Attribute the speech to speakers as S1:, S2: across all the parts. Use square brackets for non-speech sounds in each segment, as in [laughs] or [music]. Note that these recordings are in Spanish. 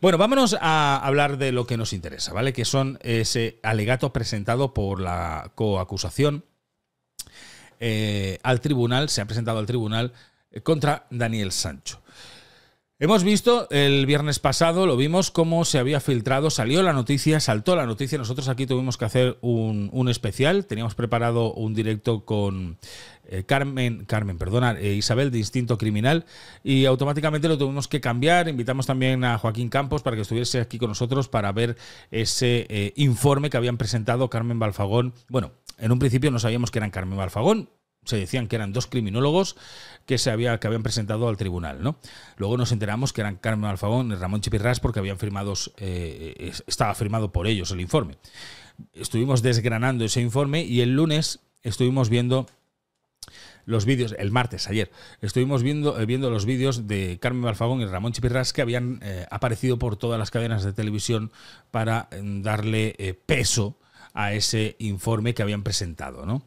S1: Bueno, vámonos a hablar de lo que nos interesa, ¿vale? Que son ese alegato presentado por la coacusación eh, al tribunal, se ha presentado al tribunal eh, contra Daniel Sancho. Hemos visto el viernes pasado, lo vimos cómo se había filtrado, salió la noticia, saltó la noticia. Nosotros aquí tuvimos que hacer un, especial, teníamos preparado un directo con eh, Carmen, Carmen, perdona, eh, Isabel de Instinto Criminal y automáticamente lo tuvimos que cambiar. Invitamos también a Joaquín Campos para que estuviese aquí con nosotros para ver ese eh, informe que habían presentado Carmen Balfagón. Bueno, en un principio no sabíamos que eran Carmen Balfagón, se decían que eran dos criminólogos que, se había, que habían presentado al tribunal. ¿no? Luego nos enteramos que eran Carmen Alfabón y Ramón Chipirras porque habían firmado eh, estaba firmado por ellos el informe. Estuvimos desgranando ese informe y el lunes estuvimos viendo los vídeos, el martes, ayer, estuvimos viendo, eh, viendo los vídeos de Carmen Balfagón y Ramón Chipirras que habían eh, aparecido por todas las cadenas de televisión para darle peso a ese informe que habían presentado. ¿no?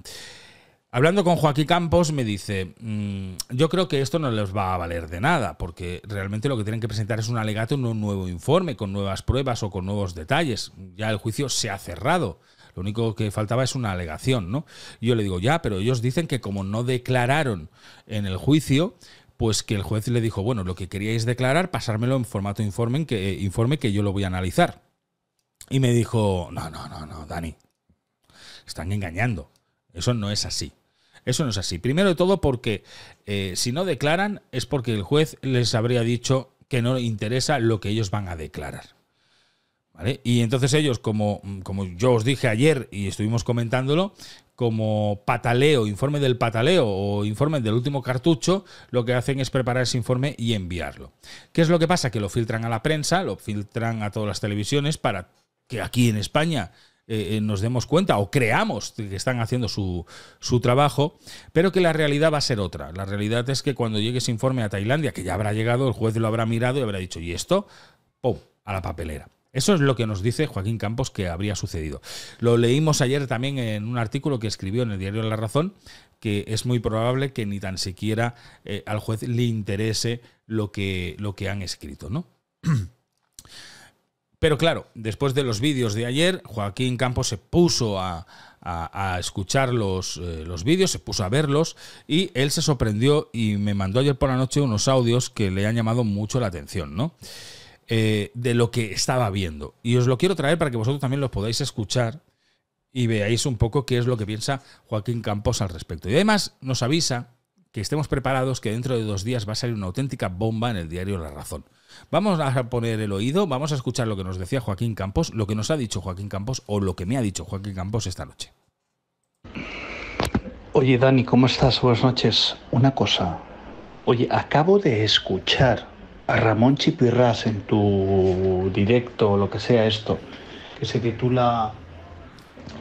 S1: Hablando con Joaquín Campos me dice, mm, yo creo que esto no les va a valer de nada, porque realmente lo que tienen que presentar es un alegato, en un nuevo informe, con nuevas pruebas o con nuevos detalles. Ya el juicio se ha cerrado. Lo único que faltaba es una alegación, ¿no? Yo le digo, ya, pero ellos dicen que como no declararon en el juicio, pues que el juez le dijo, bueno, lo que queríais declarar, pasármelo en formato informe que, eh, informe que yo lo voy a analizar. Y me dijo, no, no, no, no, Dani, están engañando. Eso no es así. Eso no es así. Primero de todo porque eh, si no declaran es porque el juez les habría dicho que no interesa lo que ellos van a declarar. Y entonces ellos, como, mm, como yo os dije ayer y estuvimos comentándolo, como pataleo, informe del pataleo o informe del último cartucho, lo que hacen es preparar ese informe y enviarlo. ¿Qué es lo que pasa? Que lo filtran a la prensa, lo filtran a todas las televisiones para que aquí en España eh, eh, nos demos cuenta o creamos que están haciendo su, trabajo, pero que la realidad va a ser otra. La realidad es que cuando llegue ese informe a Tailandia, que ya habrá llegado, el juez lo habrá mirado y habrá dicho, ¿y esto? ¡Pum! A la papelera. Eso es lo que nos dice Joaquín Campos que habría sucedido. Lo leímos ayer también en un artículo que escribió en el diario La Razón, que es muy probable que ni tan siquiera eh, al juez le interese lo que, lo que han escrito, ¿no? [clears throat] Pero claro, después de los vídeos de ayer, Joaquín Campos se puso a, escuchar eh, los, vídeos, se puso a verlos y él se sorprendió y me mandó ayer por la noche unos audios que le han llamado mucho la atención, ¿no? Eh, de lo que estaba viendo. Y os lo quiero traer para que vosotros también los podáis escuchar y veáis un poco qué es lo que piensa Joaquín Campos al respecto. Y además nos avisa que estemos preparados que dentro de dos días va a salir una auténtica bomba en el diario La Razón. Vamos a poner el oído, vamos a escuchar lo que nos decía Joaquín Campos, lo que nos ha dicho Joaquín Campos o lo que me ha dicho Joaquín Campos esta noche.
S2: Oye Dani, ¿cómo estás? Buenas noches. Una cosa. Oye, acabo de escuchar a Ramón Chipirras en tu directo o lo que sea esto, que se titula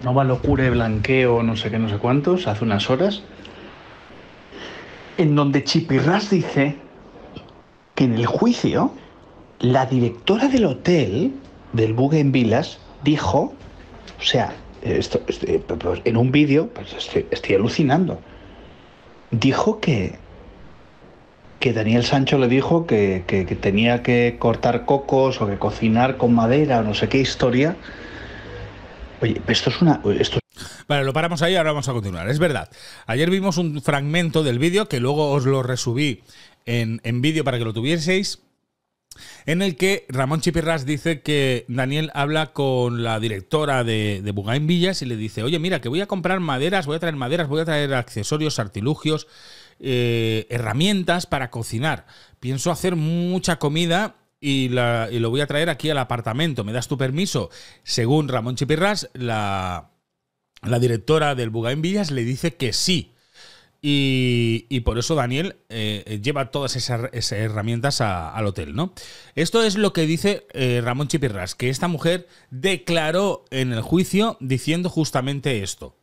S2: Nova Locura Blanqueo, no sé qué, no sé cuántos, hace unas horas en donde Chipirras dice que en el juicio la directora del hotel del Vilas dijo, o sea, esto, eh, en un vídeo, pues estoy, alucinando, dijo que, que Daniel Sancho le dijo que, que, tenía que cortar cocos o que cocinar con madera o no sé qué historia. Oye, esto es una... Esto
S1: Vale, lo paramos ahí, ahora vamos a continuar. Es verdad. Ayer vimos un fragmento del vídeo que luego os lo resubí en, en vídeo para que lo tuvieseis. En el que Ramón Chipirras dice que Daniel habla con la directora de, de Bugain Villas y le dice: Oye, mira, que voy a comprar maderas, voy a traer maderas, voy a traer accesorios, artilugios, eh, herramientas para cocinar. Pienso hacer mucha comida y, y, lo voy a traer aquí al apartamento. ¿Me das tu permiso? Según Ramón Chipirras, la, la directora del en Villas le dice que sí. Y, por eso Daniel eh, lleva todas esas, herramientas al hotel, ¿no? Esto es lo que dice eh, Ramón Chipirras, que esta mujer declaró en el juicio diciendo justamente esto.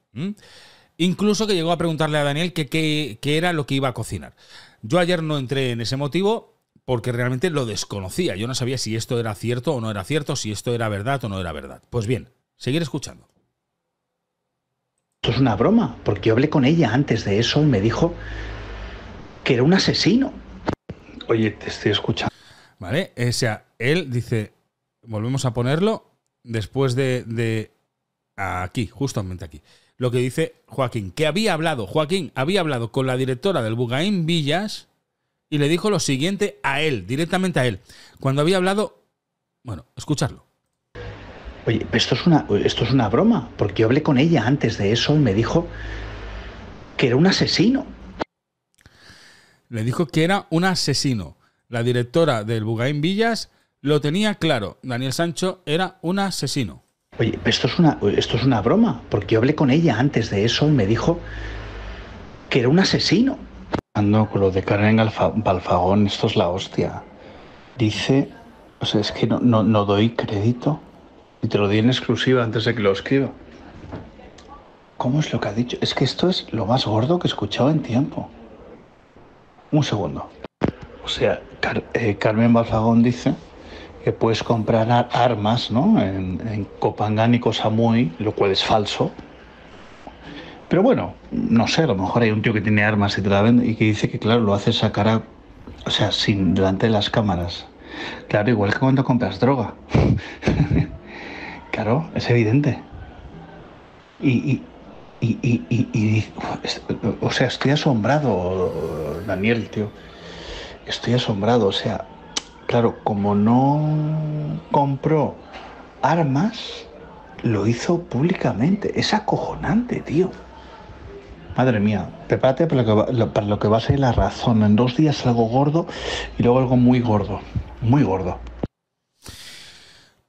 S1: Incluso que llegó a preguntarle a Daniel qué era lo que iba a cocinar. Yo ayer no entré en ese motivo, porque realmente lo desconocía. Yo no sabía si esto era cierto o no era cierto, si esto era verdad o no era verdad. Pues bien, seguir escuchando
S2: es una broma, porque yo hablé con ella antes de eso y me dijo que era un asesino. Oye, te estoy escuchando.
S1: Vale, eh, o sea, él dice, volvemos a ponerlo después de, de aquí, justamente aquí. Lo que dice Joaquín, que había hablado, Joaquín había hablado con la directora del Bugaín Villas y le dijo lo siguiente a él, directamente a él, cuando había hablado, bueno, escucharlo.
S2: Oye, esto es una, esto es una broma, porque yo hablé con ella
S1: antes de eso y me dijo que era un asesino. Le dijo que era un asesino. La directora del Bugaín Villas lo tenía claro. Daniel Sancho era un asesino.
S2: Oye, esto es una, esto es una broma, porque yo hablé con ella antes de eso y me dijo que era un asesino. Ando con lo de Karen Balfagón, esto es la hostia. Dice, o sea, es que no, no doy crédito y te lo di en exclusiva antes de que lo escriba. ¿Cómo es lo que ha dicho? Es que esto es lo más gordo que he escuchado en tiempo. Un segundo. O sea, eh, Carmen Balfagón dice que puedes comprar armas ¿no? en, Copangán y muy lo cual es falso. Pero bueno, no sé, a lo mejor hay un tío que tiene armas y te la vende y que dice que, claro, lo hace sacar cara, O sea, sin delante de las cámaras. Claro, igual que cuando compras droga. [laughs] Claro, es evidente. Y, y, o sea, estoy asombrado, Daniel, tío. Estoy asombrado, o sea, claro, como no compró armas, lo hizo públicamente. Es acojonante, tío. Madre mía, prepárate para lo, que para lo que va a ser la razón. En dos días algo gordo y luego algo muy gordo, muy gordo.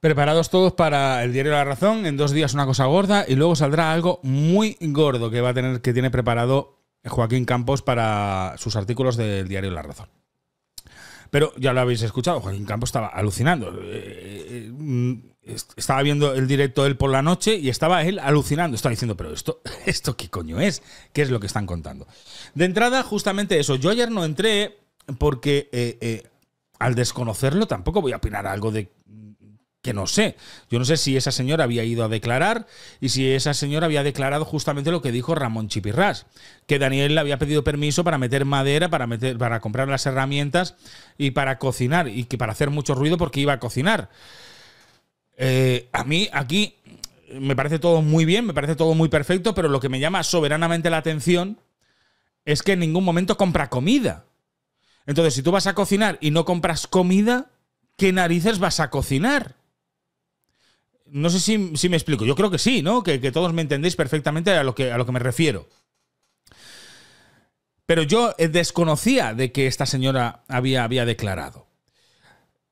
S1: Preparados todos para el diario La Razón, en dos días una cosa gorda y luego saldrá algo muy gordo que va a tener que tiene preparado Joaquín Campos para sus artículos del diario La Razón. Pero ya lo habéis escuchado, Joaquín Campos estaba alucinando. Eh, eh, eh, estaba viendo el directo él por la noche y estaba él alucinando. Estaba diciendo, pero esto, [laughs] ¿esto qué coño es? ¿Qué es lo que están contando? De entrada, justamente eso. Yo ayer no entré porque al desconocerlo tampoco voy a opinar algo de no sé. Yo no sé si esa señora había ido a declarar y si esa señora había declarado justamente lo que dijo Ramón Chipirras que Daniel le había pedido permiso para meter madera, para, meter, para comprar las herramientas y para cocinar, y que para hacer mucho ruido porque iba a cocinar. Eh, a mí aquí me parece todo muy bien, me parece todo muy perfecto, pero lo que me llama soberanamente la atención es que en ningún momento compra comida. Entonces, si tú vas a cocinar y no compras comida, ¿qué narices vas a cocinar? no sé si, me explico. Yo creo que sí, ¿no? Que, todos me entendéis perfectamente a lo que, me refiero. Pero yo eh, desconocía de que esta señora había, declarado.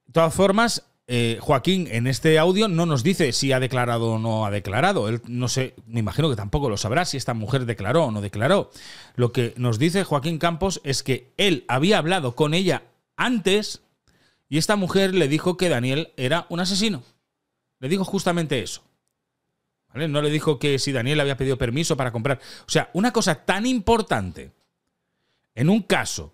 S1: De todas formas, eh, Joaquín en este audio no nos dice si ha declarado o no ha declarado. Él no sé, me imagino que tampoco lo sabrá si esta mujer declaró o no declaró. Lo que nos dice Joaquín Campos es que él había hablado con ella antes y esta mujer le dijo que Daniel era un asesino. Le dijo justamente eso. ¿Vale? No le dijo que si Daniel había pedido permiso para comprar. O sea, una cosa tan importante en un caso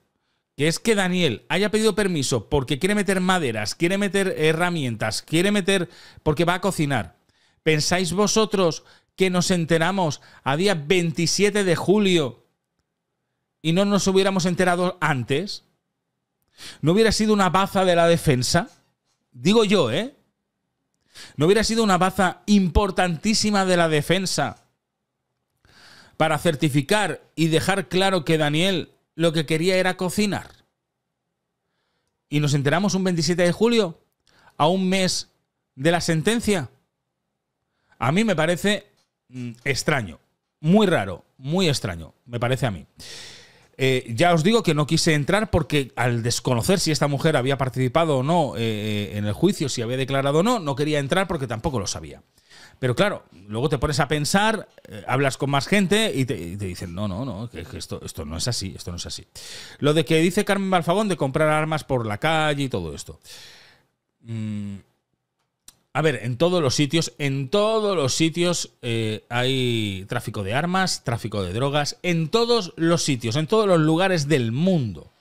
S1: que es que Daniel haya pedido permiso porque quiere meter maderas, quiere meter herramientas, quiere meter porque va a cocinar. ¿Pensáis vosotros que nos enteramos a día 27 de julio y no nos hubiéramos enterado antes? ¿No hubiera sido una baza de la defensa? Digo yo, ¿eh? No hubiera sido una baza importantísima de la defensa para certificar y dejar claro que Daniel lo que quería era cocinar. Y nos enteramos un 27 de julio, a un mes de la sentencia. A mí me parece mm, extraño, muy raro, muy extraño, me parece a mí. Eh, ya os digo que no quise entrar porque al desconocer si esta mujer había participado o no eh, eh, en el juicio, si había declarado o no, no quería entrar porque tampoco lo sabía. Pero claro, luego te pones a pensar, hablas con más gente y te, dicen, no, no, no, esto, esto, no es así, esto no es así. Lo de que dice Carmen Balfagón de comprar armas por la calle y todo esto. Mm, a ver, en todos los sitios, en todos los sitios eh, hay tráfico de armas, tráfico de drogas, en todos los sitios, en todos los lugares del mundo.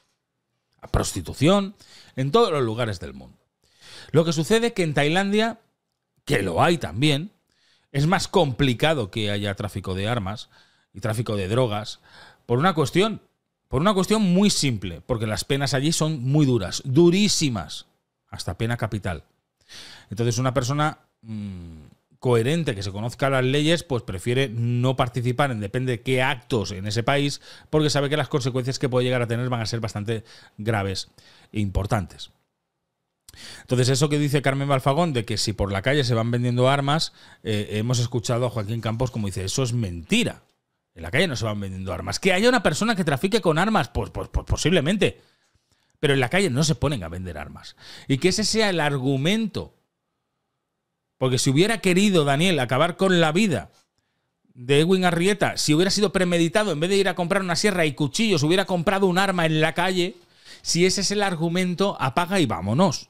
S1: Prostitución, en todos los lugares del mundo. Lo que sucede es que en Tailandia, que lo hay también, es más complicado que haya tráfico de armas y tráfico de drogas por una cuestión, por una cuestión muy simple, porque las penas allí son muy duras, durísimas, hasta pena capital. Entonces, una persona mm, coherente que se conozca las leyes, pues prefiere no participar en depende de qué actos en ese país, porque sabe que las consecuencias que puede llegar a tener van a ser bastante graves e importantes. Entonces, eso que dice Carmen Balfagón, de que si por la calle se van vendiendo armas, eh, hemos escuchado a Joaquín Campos como dice, eso es mentira. En la calle no se van vendiendo armas. Que haya una persona que trafique con armas, pues, pues, pues posiblemente. Pero en la calle no se ponen a vender armas. Y que ese sea el argumento porque si hubiera querido Daniel acabar con la vida de Edwin Arrieta, si hubiera sido premeditado, en vez de ir a comprar una sierra y cuchillos, hubiera comprado un arma en la calle, si ese es el argumento, apaga y vámonos.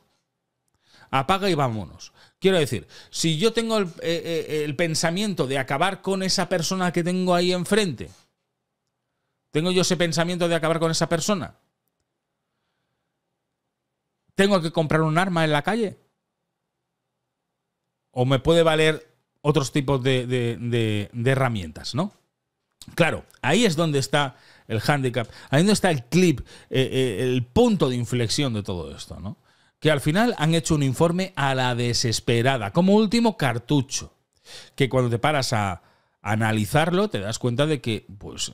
S1: Apaga y vámonos. Quiero decir, si yo tengo el, eh, eh, el pensamiento de acabar con esa persona que tengo ahí enfrente, ¿tengo yo ese pensamiento de acabar con esa persona? ¿Tengo que comprar un arma en la calle? o me puede valer otros tipos de, herramientas, ¿no? Claro, ahí es donde está el handicap, ahí es donde está el clip, eh, eh, el punto de inflexión de todo esto, ¿no? Que al final han hecho un informe a la desesperada, como último cartucho, que cuando te paras a analizarlo te das cuenta de que, pues,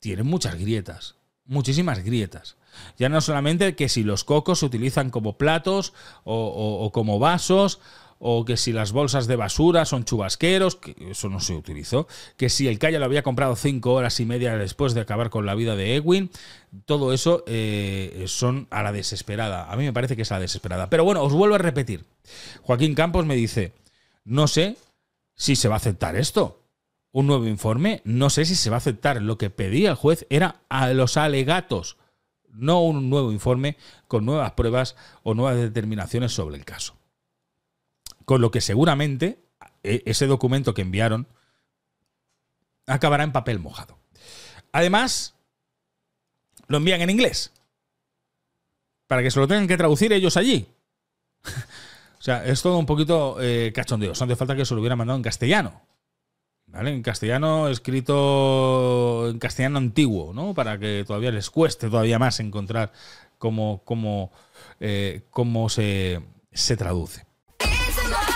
S1: tienen muchas grietas, muchísimas grietas. Ya no solamente que si los cocos se utilizan como platos o como vasos o que si las bolsas de basura son chubasqueros, que eso no se utilizó, que si el Calla lo había comprado cinco horas y media después de acabar con la vida de Edwin, todo eso eh, son a la desesperada. A mí me parece que es a la desesperada. Pero bueno, os vuelvo a repetir. Joaquín Campos me dice, no sé si se va a aceptar esto. Un nuevo informe, no sé si se va a aceptar. Lo que pedía el juez era a los alegatos, no un nuevo informe con nuevas pruebas o nuevas determinaciones sobre el caso. Con lo que seguramente e, ese documento que enviaron acabará en papel mojado. Además, lo envían en inglés. Para que se lo tengan que traducir ellos allí. [laughs] o sea, es todo un poquito eh, cachondeo. son falta que se lo hubiera mandado en castellano. ¿Vale? En castellano escrito en castellano antiguo, ¿no? Para que todavía les cueste todavía más encontrar cómo, cómo eh, se traduce. Listen up.